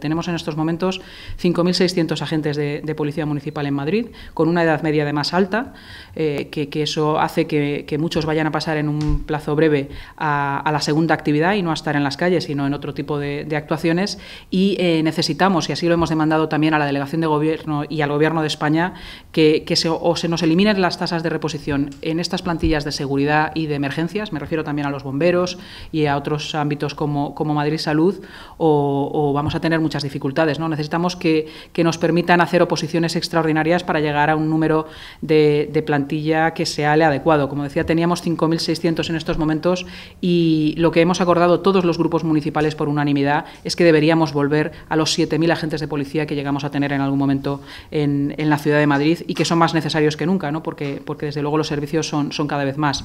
Tenemos en estos momentos 5.600 agentes de, policía municipal en Madrid, con una edad media de más alta, eh, que, eso hace que, muchos vayan a pasar en un plazo breve a, la segunda actividad y no a estar en las calles, sino en otro tipo de, actuaciones. Y eh, necesitamos, y así lo hemos demandado también a la Delegación de Gobierno y al Gobierno de España, que, se, o se nos eliminen las tasas de reposición en estas plantillas de seguridad y de emergencias, me refiero también a los bomberos y a otros ámbitos como, Madrid Salud, o, o vamos a tener muchas dificultades. ¿no? Necesitamos que, nos permitan hacer oposiciones extraordinarias para llegar a un número de, plantilla que sea el adecuado. Como decía, teníamos 5.600 en estos momentos y lo que hemos acordado todos los grupos municipales por unanimidad es que deberíamos volver a los 7.000 agentes de policía que llegamos a tener en algún momento en, la ciudad de Madrid y que son más necesarios que nunca, ¿no? porque, porque desde luego los servicios son, son cada vez más.